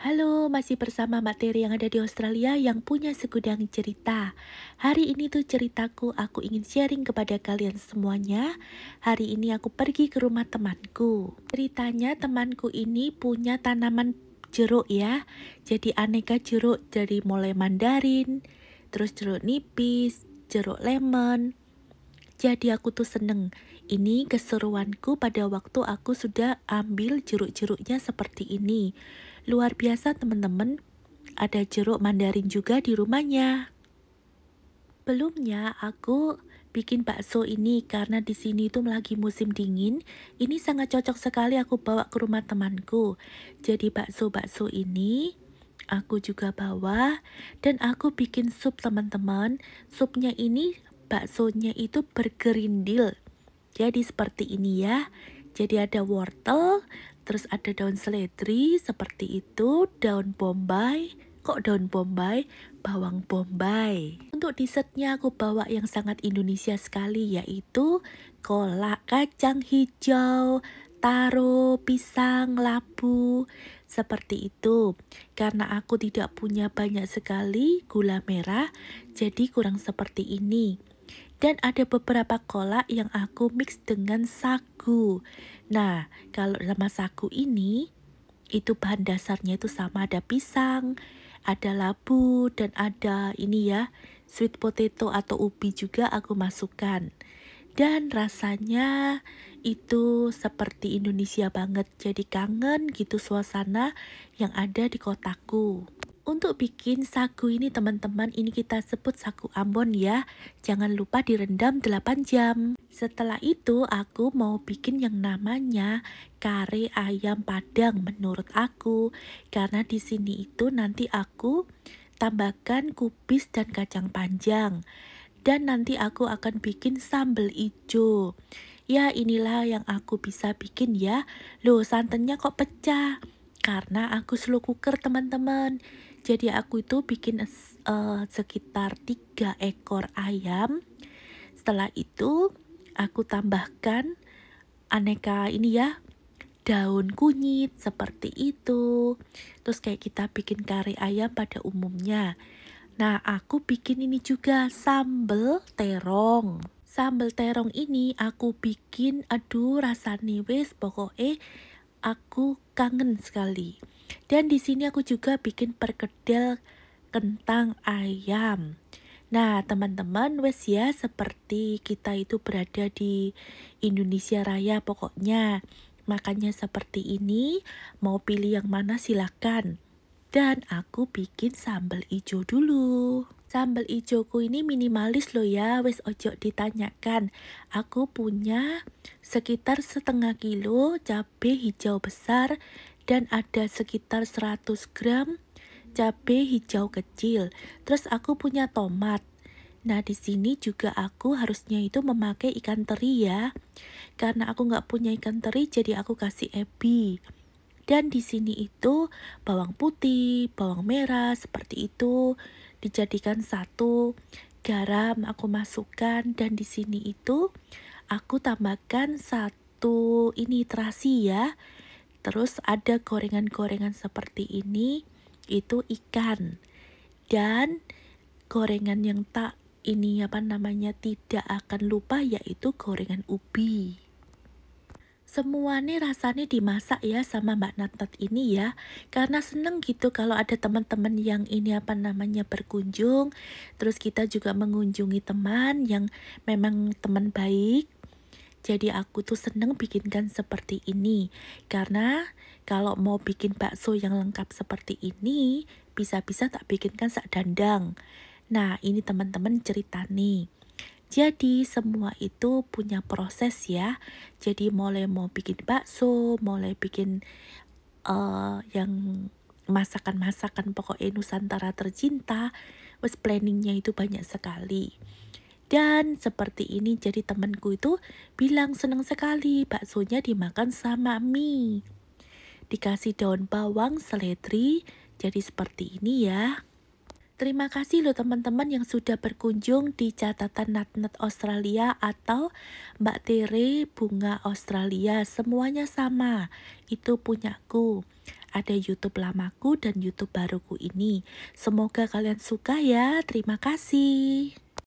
Halo, masih bersama materi yang ada di Australia yang punya segudang cerita. Hari ini tuh ceritaku aku ingin sharing kepada kalian semuanya. Hari ini aku pergi ke rumah temanku. Ceritanya temanku ini punya tanaman jeruk ya. Jadi aneka jeruk dari mulai mandarin, terus jeruk nipis, jeruk lemon, jadi aku tuh seneng. Ini keseruanku pada waktu aku sudah ambil jeruk-jeruknya seperti ini. Luar biasa teman-teman. Ada jeruk mandarin juga di rumahnya. Belumnya aku bikin bakso ini karena di sini tuh lagi musim dingin. Ini sangat cocok sekali aku bawa ke rumah temanku. Jadi bakso-bakso ini aku juga bawa dan aku bikin sup teman-teman. Supnya ini baksonya itu bergerindil. Jadi seperti ini ya. Jadi ada wortel, terus ada daun seledri seperti itu, daun bombay, kok daun bombay, bawang bombay. Untuk dessertnya aku bawa yang sangat Indonesia sekali yaitu kolak kacang hijau, taro, pisang, labu, seperti itu. Karena aku tidak punya banyak sekali gula merah, jadi kurang seperti ini. Dan ada beberapa kolak yang aku mix dengan sagu. Nah, kalau sama sagu ini, itu bahan dasarnya itu sama ada pisang, ada labu, dan ada ini ya, sweet potato atau ubi juga aku masukkan. Dan rasanya itu seperti Indonesia banget, jadi kangen gitu suasana yang ada di kotaku. Untuk bikin sagu ini teman-teman, ini kita sebut sagu Ambon ya. Jangan lupa direndam 8 jam. Setelah itu aku mau bikin yang namanya kare ayam padang menurut aku. Karena di sini itu nanti aku tambahkan kubis dan kacang panjang. Dan nanti aku akan bikin sambal hijau. Ya inilah yang aku bisa bikin ya. Loh santannya kok pecah karena aku slow cooker teman-teman jadi aku itu bikin uh, sekitar 3 ekor ayam setelah itu aku tambahkan aneka ini ya daun kunyit seperti itu terus kayak kita bikin kari ayam pada umumnya nah aku bikin ini juga sambal terong sambal terong ini aku bikin aduh rasanya wis pokoknya aku kangen sekali. Dan di sini aku juga bikin perkedel kentang ayam. Nah, teman-teman, wes ya seperti kita itu berada di Indonesia Raya pokoknya. Makannya seperti ini, mau pilih yang mana silakan. Dan aku bikin sambal hijau dulu sambal ijoku ini minimalis loh ya, wes ojo ditanyakan. Aku punya sekitar setengah kilo cabe hijau besar dan ada sekitar 100 gram cabe hijau kecil. Terus aku punya tomat. Nah, di sini juga aku harusnya itu memakai ikan teri ya. Karena aku nggak punya ikan teri, jadi aku kasih ebi. Dan di sini itu bawang putih, bawang merah, seperti itu dijadikan satu garam aku masukkan dan di sini itu aku tambahkan satu ini terasi ya terus ada gorengan-gorengan seperti ini itu ikan dan gorengan yang tak ini apa namanya tidak akan lupa yaitu gorengan ubi semua nih rasanya dimasak ya sama Mbak Natat ini ya karena seneng gitu kalau ada teman-teman yang ini apa namanya berkunjung terus kita juga mengunjungi teman yang memang teman baik jadi aku tuh seneng bikinkan seperti ini karena kalau mau bikin bakso yang lengkap seperti ini bisa-bisa tak bikinkan sak dandang nah ini teman-teman cerita nih jadi semua itu punya proses ya. Jadi mulai mau bikin bakso, mulai bikin uh, yang masakan-masakan pokoknya Nusantara tercinta, wes planningnya itu banyak sekali. Dan seperti ini jadi temanku itu bilang seneng sekali baksonya dimakan sama mie. Dikasih daun bawang, seledri, jadi seperti ini ya. Terima kasih loh teman-teman yang sudah berkunjung di catatan Natnet Australia atau Mbak Tere Bunga Australia. Semuanya sama, itu punyaku. Ada YouTube lamaku dan YouTube baruku ini. Semoga kalian suka ya. Terima kasih.